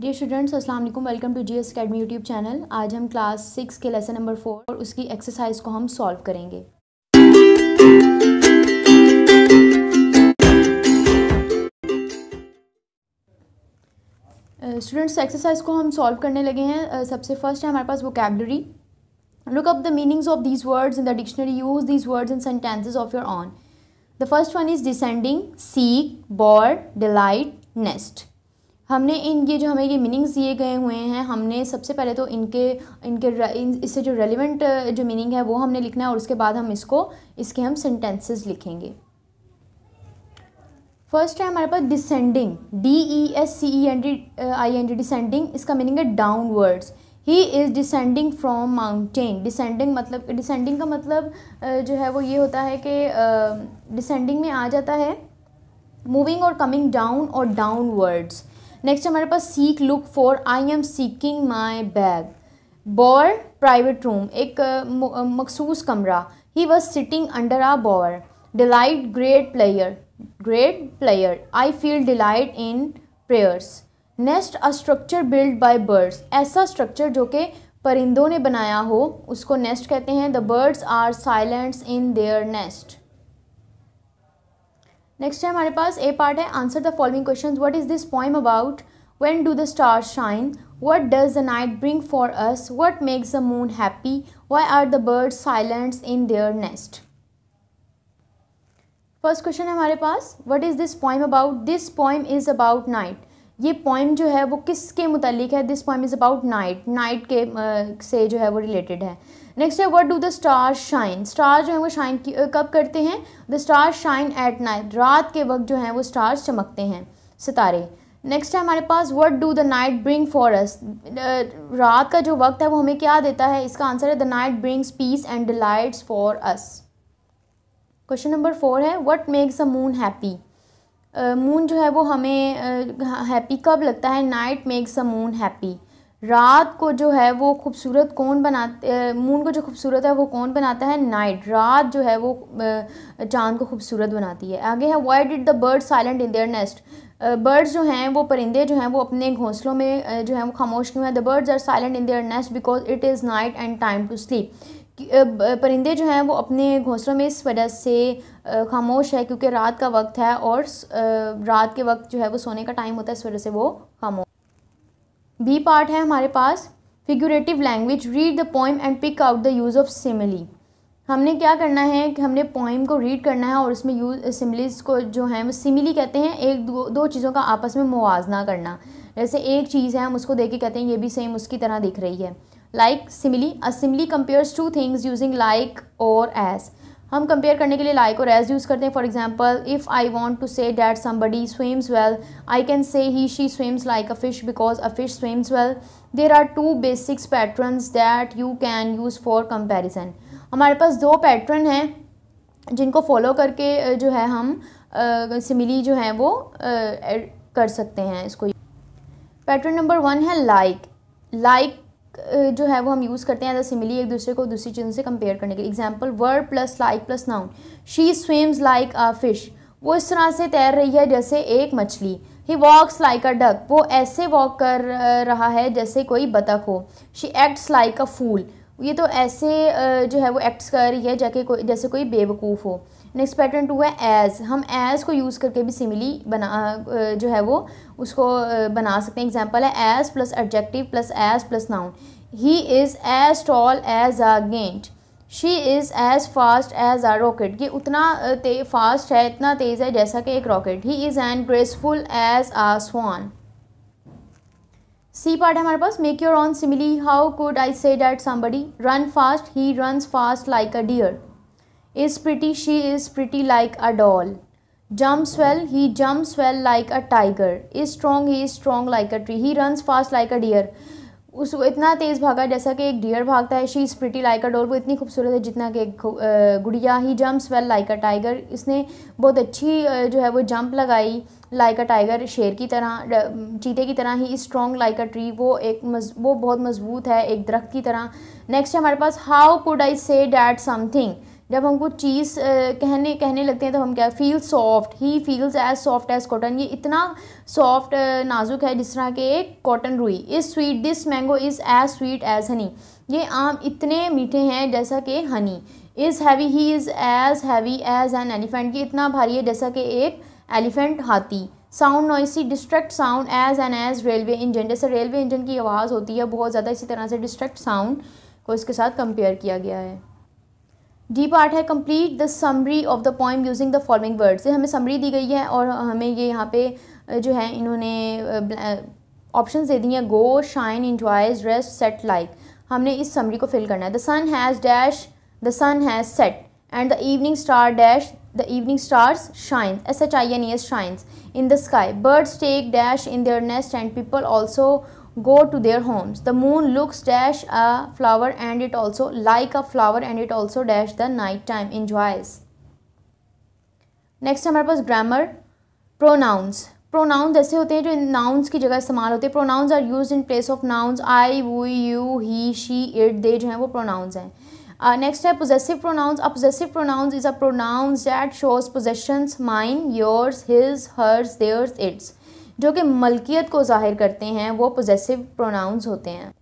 Dear students अस्सलाम वालेकुम welcome to G S academy YouTube channel आज हम क्लास सिक्स के लेसन नंबर फोर और उसकी एक्सरसाइज को हम सॉल्व करेंगे स्टूडेंट्स uh, एक्सरसाइज को हम सॉल्व करने लगे हैं uh, सबसे फर्स्ट है हमारे पास vocabulary look up the meanings of these words in the dictionary use these words in sentences of your own the first one is descending seek bower delight nest हमने इन ये जो हमें ये मीनिंग्स दिए गए हुए हैं हमने सबसे पहले तो इनके इनके इन, इससे जो रेलिवेंट जो मीनिंग है वो हमने लिखना है और उसके बाद हम इसको इसके हम सेंटेंसेस लिखेंगे फर्स्ट है हमारे पास descending D E S C E N D I N D descending इसका मीनिंग है downwards he is descending from mountain descending मतलब डिसेंडिंग का मतलब जो है वो ये होता है कि डिसेंडिंग में आ जाता है मूविंग और कमिंग डाउन और डाउनवर्ड्स नेक्स्ट हमारे पास seek look for I am seeking my bag bower private room एक मखसूस कमरा he was sitting under a bower delight great player great player I feel delight in prayers nest a structure build by birds ऐसा structure जो कि परिंदों ने बनाया हो उसको नेस्ट कहते हैं the birds are silents in their nest next है हमारे पास ए पार्ट है answer the following question what is this poem about when do the star shine what does the night bring for us what makes the moon happy why are the bird silent in their nest first question है हमारे पास what is this poem about this poem is about night ये poem जो है वो किसके मुतलिक है this poem is about night night के uh, से जो है वो रिलेटेड है नेक्स्ट है what do the star shine star जो है वो शाइन कब करते हैं the star shine at night रात के वक्त जो है वो स्टार्स चमकते हैं सितारे नेक्स्ट है हमारे पास what do the night bring for us रात का जो वक्त है वो हमें क्या देता है इसका आंसर है the night brings peace and delights for us question number four है what makes a moon happy moon जो है वो हमें हैप्पी uh, कब लगता है night makes a moon happy रात को जो है वो खूबसूरत कौन बनाते मून को जो खूबसूरत है वो कौन बनाता है नाइट रात जो है वो चांद को खूबसूरत बनाती है आगे है why did the bird silent in their nest birds जो हैं वो परिंदे जो हैं वो अपने घोंसलों में जो हैं वो खामोश क्यों हैं the birds are silent in their nest because it is night and time to sleep परिंदे जो हैं वो अपने घोंसलों में इस वजह से खामोश है क्योंकि रात का वक्त है और रात के वक्त जो है वो सोने का टाइम होता है इस वजह से वो खामोश बी पार्ट है हमारे पास figurative language read the poem and pick out the use of simile हमने क्या करना है कि हमने पोइम को रीड करना है और उसमें यूज सिमिलीज uh, को जो है वो सिमिली कहते हैं एक दो दो चीज़ों का आपस में मुवजना करना जैसे एक चीज़ है हम उसको देख के कहते हैं ये भी सेम उसकी तरह दिख रही है like simile a simile compares two things using like और एज हम कंपेयर करने के लिए लाइक और एज यूज़ करते हैं for example if I want to say that somebody swims well I can say he she swims like a fish because a fish swims well there are two basics pattern that you can use for comparison हमारे पास दो pattern हैं जिनको follow करके जो है हम simile जो है वो कर सकते हैं इसको पैटर्न नंबर वन है लाइक like. लाइक like जो है वो हम यूज़ करते हैं एज अ सिमिली एक दूसरे को दूसरी चीज़ों से कंपेयर करने के लिए example word plus like plus noun she swims like a fish वो इस तरह से तैर रही है जैसे एक मछली ही वॉक्स लाइक अ डक वो ऐसे वॉक कर रहा है जैसे कोई बतख हो she acts like a fool ये तो ऐसे जो है वो एक्ट्स कर रही है जैसे कोई जैसे कोई बेवकूफ़ हो नेक्स्ट पैटर्न टू है एज हम एज को यूज़ करके भी सिमिली बना जो है वो उसको बना सकते हैं एग्जाम्पल है as plus adjective plus as plus noun he is as tall as a giant she is as fast as a rocket ये उतना ते फास्ट है इतना तेज़ है जैसा कि एक rocket he is and graceful as a swan C part है हमारे पास make your own simile how could I say that somebody run fast he run fast like a deer is pretty she is pretty like a doll jumps well he jumps well like a tiger is strong he is strong like a tree he runs fast like a deer उस इतना तेज़ भागा जैसा कि एक deer भागता है she is pretty like a doll वो इतनी खूबसूरत है जितना कि एक गुड़िया he jumps well like a tiger इसने बहुत अच्छी जो है वो जंप लगाई लाइक अ टाइगर शेर की तरह चीते की तरह ही स्ट्रॉन्ग लाइक अ ट्री वो एक मज, वो बहुत मज़बूत है एक दरख्त की तरह नेक्स्ट है हमारे पास how could I say that something जब हमको चीज़ कहने कहने लगते हैं तो हम क्या feel soft he feels as soft as cotton ये इतना सॉफ्ट नाजुक है जिस तरह के एक कॉटन रुई इस sweet this mango is as sweet as honey ये आम इतने मीठे हैं जैसा कि honey is heavy he is as heavy as an elephant ये इतना भारी है जैसा कि एक एलिफेंट हाथी sound noisy distract sound as an as railway engine जैसे रेलवे इंजन की आवाज़ होती है बहुत ज़्यादा इसी तरह से डिस्ट्रैक्ट साउंड को इसके साथ कंपेयर किया गया है डी पार्ट है complete the summary of the poem using the following words हमें समरी दी गई है और हमें ये यहाँ पे जो है इन्होंने ऑप्शन दे दी हैं go shine enjoys rest set like हमने इस समरी को फिल करना है the sun has dash the sun has set and the evening star dash the evening stars shine S H I N S shines in the sky birds take dash in their nest and people also go to their homes the moon looks dash a flower and it also like a flower and it also dash the night time enjoys next हमारे पास grammar pronounce pronounce ऐसे होते हैं जो nouns की जगह इस्तेमाल होते हैं pronouns are use in place of nouns I we you he she it they जो हैं वो प्रोनाउंस हैं नेक्स्ट uh, है possessive pronoun a possessive pronoun is a pronoun that shows possessions mine yours his hers theirs its जो कि मलकियत को ज़ाहिर करते हैं वो पोजेसिव प्रोनाउंस होते हैं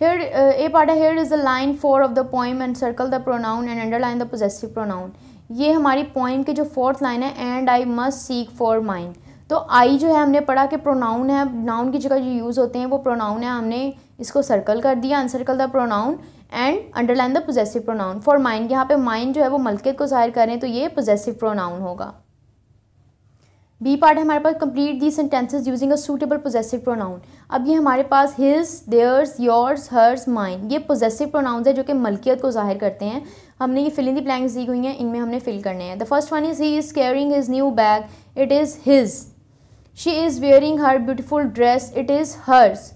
हेयर uh, ए पार्ट है here is the line four of the the and circle the pronoun and underline the possessive pronoun ये हमारी पोइम की जो फोर्थ लाइन है and I must seek for mine तो I जो है हमने पढ़ा कि प्रोनाउन है नाउन की जगह जो यूज़ होते हैं वो प्रोनाउन है हमने इसको सर्कल कर दिया and circle the pronoun and underline the possessive pronoun for mind यहाँ पे माइंड जो है वो मलकियत को जाहिर करें तो ये पोजेसिव प्रोनाउन होगा बी पार्ट हमारे पास complete the sentences using a suitable possessive pronoun अब ये हमारे पास his theirs yours hers mine ये पोजेसिव प्रोनाउंस है जो कि मलकियत को जाहिर करते हैं हमने ये फ़िलिंग दी ब्लैंक्स दी हुई हैं इनमें हमने फिल करने हैं the first one is he is carrying his new bag it is his she is wearing her beautiful dress it is hers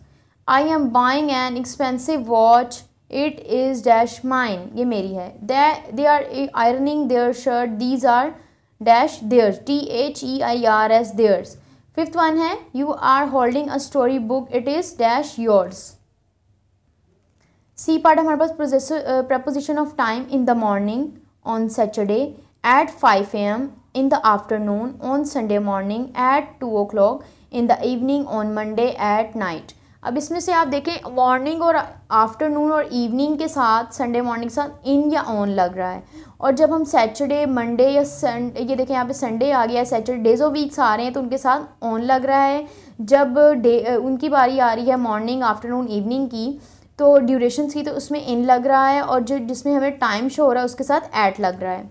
I am buying an expensive watch it is dash mine ये मेरी है they are ironing their shirt these are dash theirs T H E I R S theirs fifth one है you are holding a story book it is dash yours C part हमारे पास preposition of time in the morning on Saturday at five A M in the afternoon on Sunday morning at 2 o'clock in the evening on Monday at night. अब इसमें से आप देखें morning और afternoon और evening के साथ संडे मॉर्निंग के साथ इन या ऑन लग रहा है और जब हम सैटरडे मंडे या संडे ये देखें यहाँ पे संडे आ गया है सैटरडे डेज ऑफ वीक्स आ रहे हैं तो उनके साथ ऑन लग रहा है जब डे उनकी बारी आ रही है मॉर्निंग आफ्टरनून इवनिंग की तो ड्यूरेशन की तो उसमें इन लग रहा है और जो जिसमें हमें टाइम शो हो रहा है उसके साथ ऐट लग रहा है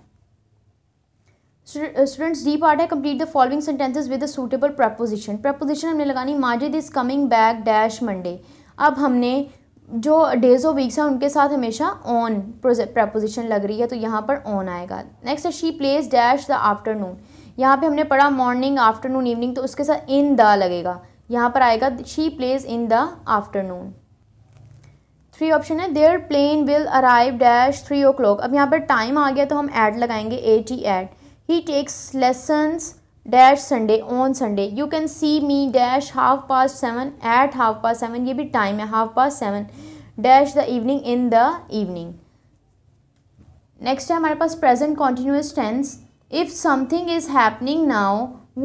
स्टूडेंट्स डी पार्ट है complete the following sentences with a suitable preposition preposition हमने लगानी Majid is coming back dash Monday अब हमने जो डेज ऑफ वीक्स हैं उनके साथ हमेशा ऑन प्रपोजिशन लग रही है तो यहाँ पर ऑन आएगा नेक्स्ट है she plays dash the afternoon यहाँ पे हमने पढ़ा मॉर्निंग आफ्टरनून इवनिंग तो उसके साथ इन द लगेगा यहाँ पर आएगा she plays in the afternoon three option है their plane will arrive dash three o'clock अब यहाँ पर टाइम आ गया तो हम ऐड लगाएंगे A T at He takes lessons dash Sunday on Sunday. You can see me dash half past 7 at half past 7. ये भी time है half past 7 dash the evening in the evening. Next है हमारे पास present continuous tense. If something is happening now,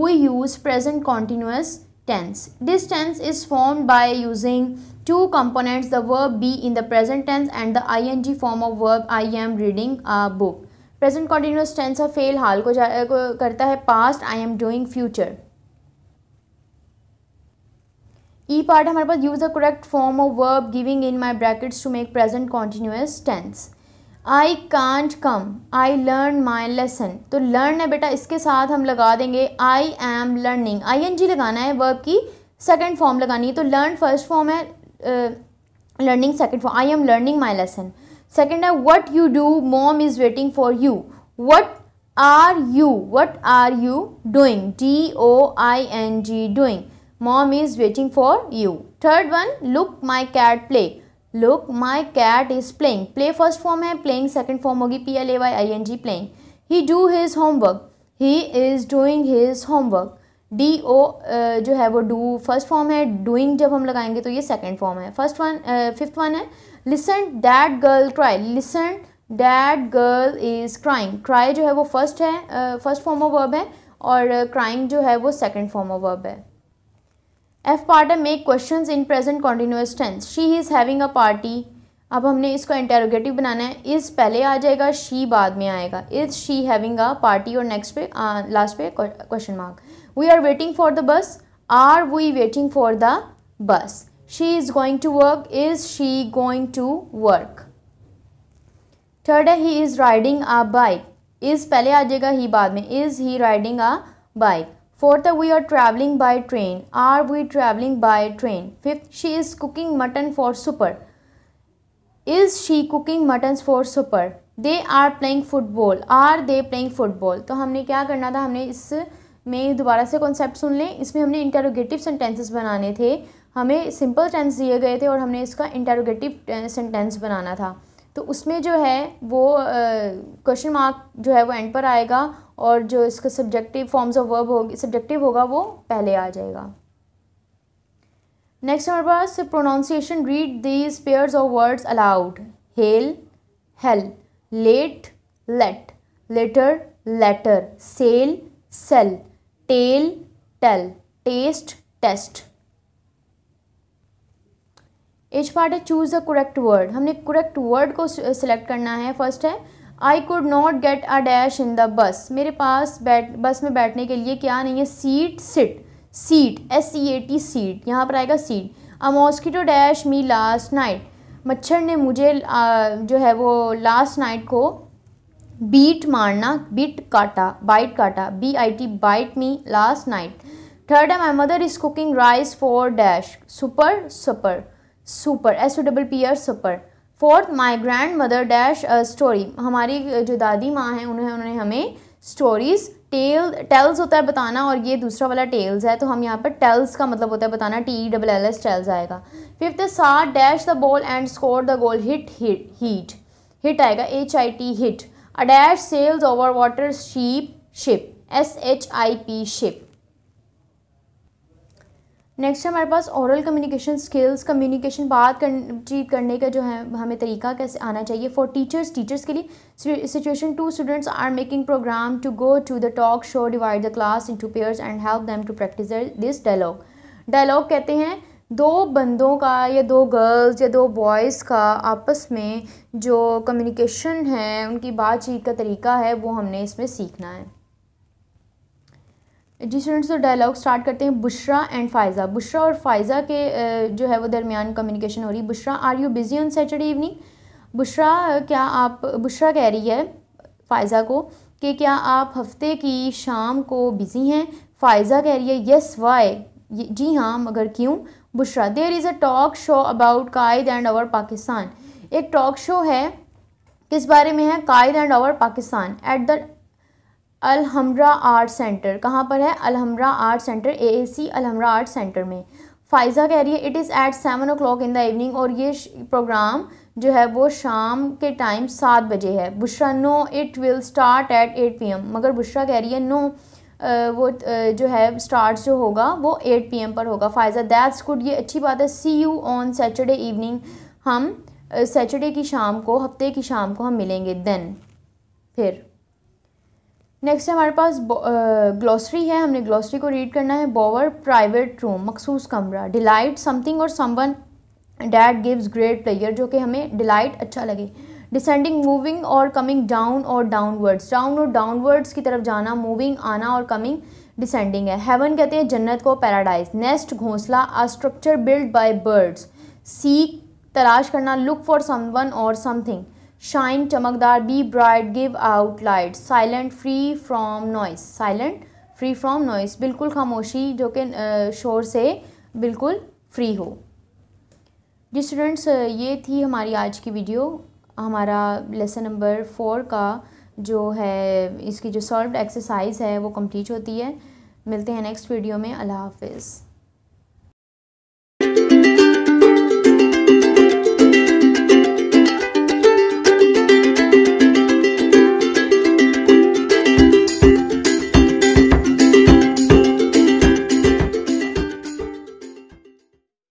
we use present continuous tense. This tense is formed by using two components, the verb be in the present tense and the ing form of verb I am reading a book. Present continuous tense of फेल हाल को, को करता है past I am doing future E part हमारे पास use the correct form of verb giving in my brackets to make present continuous tense I can't come I learn my lesson तो learn है बेटा इसके साथ हम लगा देंगे I am learning I N G लगाना है वर्ब की सेकेंड फॉर्म लगानी है तो लर्न फर्स्ट फॉर्म है learning second form I am learning my lesson second है what you do mom is waiting for you what are you what are you doing D O I N G doing mom is waiting for you third one look my cat play look my cat is playing play first form है playing second form होगी P L A Y I N G playing he do his homework he is doing his homework D O जो है वो do first form है doing जब हम लगाएंगे तो ये सेकेंड फॉर्म है फर्स्ट वन फिफ्थ वन है listen that girl cry listen that girl is crying cry जो है वो फर्स्ट है फर्स्ट फॉर्म ऑफ वर्ब है और क्राइंग जो है वो सेकेंड फॉर्म ऑफ वर्ब है एफ पार्ट है make question in present continuous tense she is having a party अब हमने इसको इंटेरोगेटिव बनाना है इज़ पहले आ जाएगा शी बाद में आएगा is she having a party और नेक्स्ट पे लास्ट पे question mark we are waiting for the bus are we waiting for the bus she is going to work is she going to work third है he is riding a bike is पहले आ जाएगा he बाद में is he riding a bike fourth है we are travelling by train are we travelling by train fifth she is cooking mutton for supper is she cooking mutton for supper they are playing football are they playing football तो हमने क्या करना था हमने इस में दोबारा से कॉन्सेप्ट सुन लें इसमें हमने इंटेरोगेटिव सेंटेंसेस बनाने थे हमें सिंपल टेंस दिए गए थे और हमने इसका इंटेरोगेटिव सेंटेंस बनाना था तो उसमें जो है वो क्वेश्चन uh, मार्क जो है वो एंड पर आएगा और जो इसका सब्जेक्टिव फॉर्म्स ऑफ वर्ब होगी सब्जेक्टिव होगा वो पहले आ जाएगा नेक्स्ट हमारे पास pronunciation read these pairs of words aloud hail hell late let later letter sale sell tale tell taste test H part है चूज़ द करेक्ट वर्ड हमने करेक्ट वर्ड को सिलेक्ट करना है फर्स्ट है I could not get a dash in the bus मेरे पास बैठ बस में बैठने के लिए क्या नहीं है seat sit seat S E A T seat यहाँ पर आएगा seat a mosquito dash me last night मच्छर ने मुझे जो है वो लास्ट नाइट को बीट मारना बीट काटा बाइट काटा B I T bite me last night third है my mother is cooking rice for dash supper supper supper S double P R supper fourth my grandmother dash story हमारी uh, जो दादी माँ हैं उन्हें उन्होंने हमें स्टोरीज़ टेल टेल्स होता है बताना और ये दूसरा वाला टेल्स है तो हम यहाँ पर टेल्स का मतलब होता है बताना T E double L S tells आएगा फिफ्थ सात dash the ball and score the goal hit hit heat hit आएगा H I T hit a dash sails over water sheep ship S H I P ship next हमारे पास aural communication skills communication बात कर कर, करने का जो है हमें तरीका कैसे आना चाहिए फॉर टीचर्स टीचर्स के लिए situation two students are making program to go to the talk show divide the class into pairs and help them to practise this dialogue dialogue कहते हैं दो बंदों का या दो गर्ल्स या दो बॉयज़ का आपस में जो कम्युनिकेशन है उनकी बातचीत का तरीका है वो हमने इसमें सीखना है जी स्टूडेंट्स तो डायलॉग स्टार्ट करते हैं बुशरा एंड फायज़ा बुशरा और फायज़ा के जो है वो दरमियान कम्युनिकेशन हो रही है Bushra are you busy on Saturday evening Bushra क्या आप बुशरा कह रही है फ़ायज़ा को कि क्या आप हफ्ते की शाम को बिज़ी हैं फ़ायज़ा कह रही है यस वाई जी हाँ मगर क्यों Bushra there is a talk show about Quaid and our Pakistan एक टॉक शो है किस बारे में है Quaid and our Pakistan at the Alhamra art centre कहाँ पर है Alhamra art centre A A C Alhamra art centre में फाइजा कह रही है it is at seven o'clock in the evening और ये प्रोग्राम जो है वो शाम के टाइम सात बजे है Bushra no it will start at eight P M मगर बुशरा कह रही है नो वो जो है स्टार्ट जो होगा वो एट पी एम पर होगा फायजा दैट्स गुड ये अच्छी बात है see you on Saturday evening हम सैटरडे की शाम को हफ्ते की शाम को हम मिलेंगे देन फिर नेक्स्ट है हमारे पास ग्लॉसरी है हमने ग्लॉसरी को रीड करना है बॉवर प्राइवेट रूम मखसूस कमरा डिलाइट समथिंग और someone that gives great pleasure जो कि हमें डिलाइट अच्छा लगे डिसेंडिंग मूविंग और कमिंग डाउन और डाउनवर्ड्स डाउन और डाउनवर्ड्स की तरफ जाना मूविंग आना और कमिंग डिसेंडिंग है हेवन कहते हैं जन्नत को पैराडाइज नेस्ट घोंसला a structure build by birds seek तलाश करना लुक फॉर समवन और समथिंग शाइन चमकदार be bright give out light silent free from noise silent free from noise बिल्कुल खामोशी जो कि शोर से बिल्कुल फ्री हो जी स्टूडेंट्स ये थी हमारी आज की वीडियो हमारा लेसन नंबर फोर का जो है इसकी जो सॉल्व एक्सरसाइज है वो कंप्लीट होती है मिलते हैं नेक्स्ट वीडियो में अल्लाह हाफिज़